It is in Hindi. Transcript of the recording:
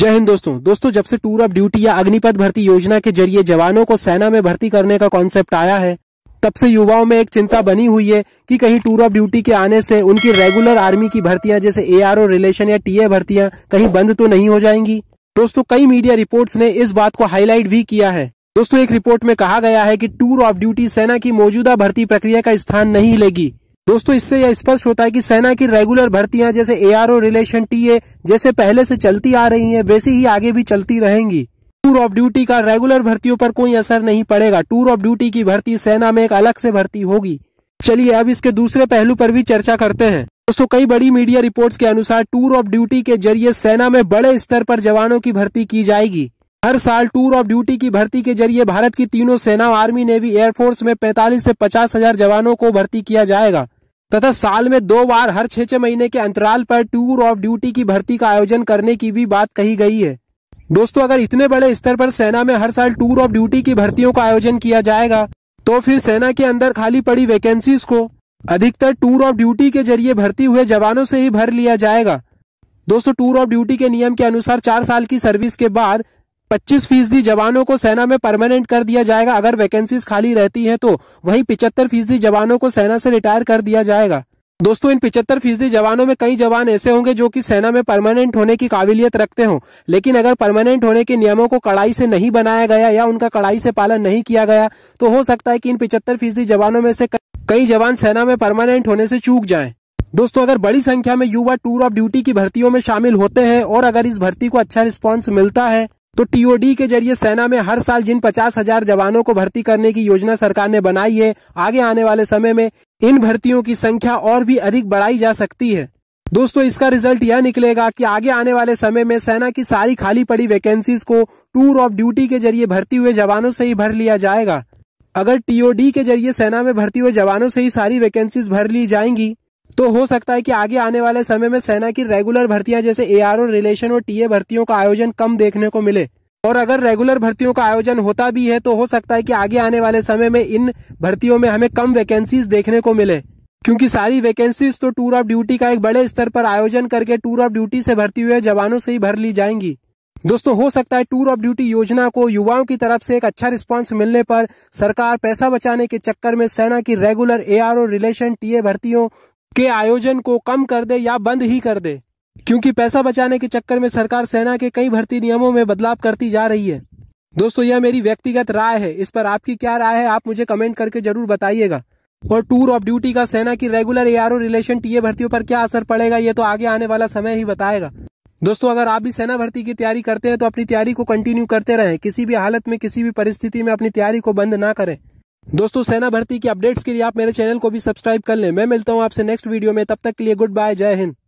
जय हिंद दोस्तों दोस्तों जब से टूर ऑफ ड्यूटी या अग्निपथ भर्ती योजना के जरिए जवानों को सेना में भर्ती करने का कॉन्सेप्ट आया है तब से युवाओं में एक चिंता बनी हुई है कि कहीं टूर ऑफ ड्यूटी के आने से उनकी रेगुलर आर्मी की भर्तियां जैसे एआरओ रिलेशन या टीए भर्तियां कहीं बंद तो नहीं हो जाएंगी दोस्तों कई मीडिया रिपोर्ट्स ने इस बात को हाईलाइट भी किया है दोस्तों एक रिपोर्ट में कहा गया है कि टूर ऑफ ड्यूटी सेना की मौजूदा भर्ती प्रक्रिया का स्थान नहीं लेगी दोस्तों इससे यह स्पष्ट होता है कि सेना की रेगुलर भर्तियां जैसे एआरओ रिलेशन टीए जैसे पहले से चलती आ रही हैं वैसी ही आगे भी चलती रहेंगी टूर ऑफ ड्यूटी का रेगुलर भर्तियों पर कोई असर नहीं पड़ेगा टूर ऑफ ड्यूटी की भर्ती सेना में एक अलग से भर्ती होगी चलिए अब इसके दूसरे पहलू पर भी चर्चा करते हैं दोस्तों कई बड़ी मीडिया रिपोर्ट्स के अनुसार टूर ऑफ ड्यूटी के जरिए सेना में बड़े स्तर पर जवानों की भर्ती की जाएगी हर साल टूर ऑफ ड्यूटी की भर्ती के जरिए भारत की तीनों सेना आर्मी नेवी एयरफोर्स में 45 से पचास हजार जवानों को भर्ती किया जाएगा तथा साल में दो बार हर छह छह महीने के अंतराल पर टूर ऑफ ड्यूटी की भर्ती का आयोजन करने की भी बात कही गई है दोस्तों अगर इतने बड़े स्तर पर सेना में हर साल टूर ऑफ ड्यूटी की भर्तियों का आयोजन किया जाएगा तो फिर सेना के अंदर खाली पड़ी वैकेंसीज को अधिकतर टूर ऑफ ड्यूटी के जरिए भर्ती हुए जवानों से ही भर लिया जाएगा दोस्तों टूर ऑफ ड्यूटी के नियम के अनुसार चार साल की सर्विस के बाद पच्चीस फीसदी जवानों को सेना में परमानेंट कर दिया जाएगा अगर वैकेंसीज खाली रहती हैं तो वहीं पिचहत्तर फीसदी जवानों को सेना से रिटायर कर दिया जाएगा दोस्तों इन पिचहत्तर फीसदी जवानों में कई जवान ऐसे होंगे जो कि सेना में परमानेंट होने की काबिलियत रखते हों लेकिन अगर परमानेंट होने के नियमों को कड़ाई से नहीं बनाया गया या उनका कड़ाई से पालन नहीं किया गया तो हो सकता है कि इन पिचहत्तर फीसदी जवानों में से कई जवान सेना में परमानेंट होने से चूक जाएं दोस्तों अगर बड़ी संख्या में युवा टूर ऑफ ड्यूटी की भर्तियों में शामिल होते हैं और अगर इस भर्ती को अच्छा रिस्पॉन्स मिलता है तो टीओडी के जरिए सेना में हर साल जिन पचास हजार जवानों को भर्ती करने की योजना सरकार ने बनाई है आगे आने वाले समय में इन भर्तियों की संख्या और भी अधिक बढ़ाई जा सकती है दोस्तों इसका रिजल्ट यह निकलेगा कि आगे आने वाले समय में सेना की सारी खाली पड़ी वैकेंसीज को टूर ऑफ ड्यूटी के जरिए भर्ती हुए जवानों से ही भर लिया जाएगा अगर टीओडी के जरिए सेना में भर्ती हुए जवानों से ही सारी वैकेंसीज भर ली जाएंगी तो हो सकता है कि आगे आने वाले समय में सेना की रेगुलर भर्तियां जैसे एआरओ रिलेशन और टीए भर्तियों का आयोजन कम देखने को मिले और अगर रेगुलर भर्तियों का आयोजन होता भी है तो हो सकता है कि आगे आने वाले समय में इन भर्तियों में हमें कम वैकेंसीज देखने को मिले क्योंकि सारी वैकेंसीज तो टूर ऑफ ड्यूटी का एक बड़े स्तर पर आयोजन करके टूर ऑफ ड्यूटी से भर्ती हुए जवानों से ही भर ली जाएंगी दोस्तों हो सकता है टूर ऑफ ड्यूटी योजना को युवाओं की तरफ से एक अच्छा रिस्पांस मिलने पर सरकार पैसा बचाने के चक्कर में सेना की रेगुलर एआरओ रिलेशन टीए भर्तियों के आयोजन को कम कर दे या बंद ही कर दे क्योंकि पैसा बचाने के चक्कर में सरकार सेना के कई भर्ती नियमों में बदलाव करती जा रही है दोस्तों यह मेरी व्यक्तिगत राय है इस पर आपकी क्या राय है आप मुझे कमेंट करके जरूर बताइएगा और टूर ऑफ ड्यूटी का सेना की रेगुलर एआरओ रिलेशन टीए भर्तियों पर क्या असर पड़ेगा ये तो आगे आने वाला समय ही बताएगा दोस्तों अगर आप भी सेना भर्ती की तैयारी करते हैं तो अपनी तैयारी को कंटिन्यू करते रहें किसी भी हालत में किसी भी परिस्थिति में अपनी तैयारी को बंद ना करें दोस्तों सेना भर्ती की अपडेट्स के लिए आप मेरे चैनल को भी सब्सक्राइब कर लें मैं मिलता हूं आपसे नेक्स्ट वीडियो में तब तक के लिए गुड बाय जय हिंद